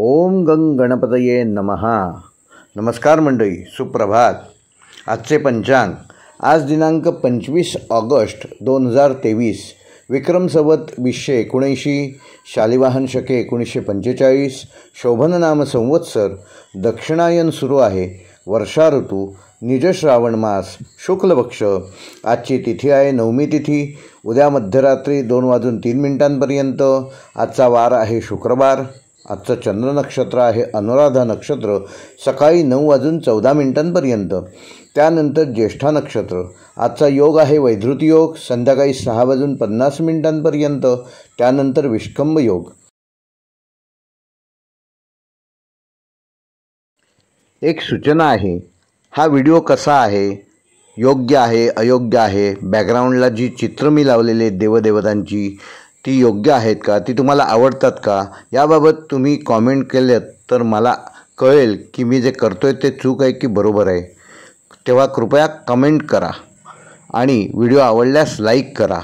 ओम गंग गणपतये नमहा नमस्कार मंडळी सुप्रभात आजचे पंचांग आज दिनांक पंचवीस ऑगस्ट दोन हजार तेवीस विक्रमसवत वीसशे एकोणऐंशी शालिवाहन शके एकोणीसशे पंचेचाळीस शोभननाम संवत्सर दक्षिणायन सुरू आहे वर्षा ऋतू निजश्रावण श्रावण मास शुक्लपक्ष आजची तिथी आहे नवमी तिथी उद्या मध्यरात्री दोन वाजून तीन मिनिटांपर्यंत आजचा वार आहे शुक्रवार आजचं चंद्र नक्षत्र आहे अनुराधा नक्षत्र सकाळी नऊ वाजून चौदा मिनिटांपर्यंत त्यानंतर ज्येष्ठा नक्षत्र आजचा योग आहे वैधृत योग संध्याकाळी सहा वाजून पन्नास मिनिटांपर्यंत त्यानंतर विष्कंभ योग एक सूचना आहे हा व्हिडिओ कसा आहे योग्य आहे अयोग्य आहे बॅकग्राऊंडला जी चित्र मी लावलेले देवदेवतांची ती योग्य आहेत का ती तुम्हाला आवडतात का याबाबत तुम्ही कॉमेंट केल्यात तर मला कळेल की मी जे करतो आहे ते चूक आहे की बरोबर आहे तेव्हा कृपया कमेंट करा आणि व्हिडिओ आवडल्यास लाईक करा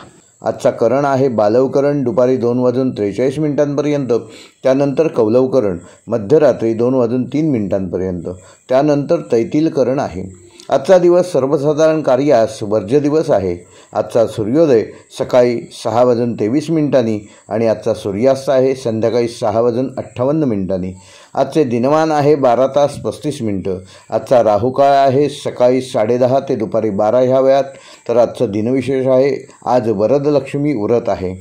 आजचा करण आहे बालवकरण दुपारी दोन वाजून त्रेचाळीस मिनिटांपर्यंत त्यानंतर कौलवकरण मध्यरात्री दोन वाजून तीन मिनिटांपर्यंत त्यानंतर तैतीलकरण आहे आजचा दिवस सर्वसाधारण कार्यास वर्ज्य दिवस आहे आजचा सूर्योदय सकाळी सहा वाजून तेवीस मिनिटांनी आणि आजचा सूर्यास्त आहे संध्याकाळी सहा वाजून अठ्ठावन्न मिनिटांनी आजचे दिनमान आहे बारा तास पस्तीस मिनटं आजचा राहुकाळ आहे सकाळी साडेदहा ते दुपारी बारा ह्या वेळात तर आजचं दिनविशेष आहे आज वरदलक्ष्मी उरत आहे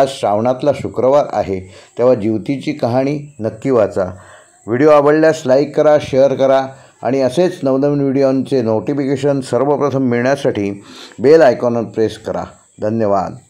आज श्रावणातला शुक्रवार आहे तेव्हा जीवतीची कहाणी नक्की वाचा व्हिडिओ आवडल्यास लाईक करा शेअर करा आणि असेच नवनवीन व्हिडिओंचे नोटिफिकेशन सर्वप्रथम मिळण्यासाठी बेल आयकॉनवर प्रेस करा धन्यवाद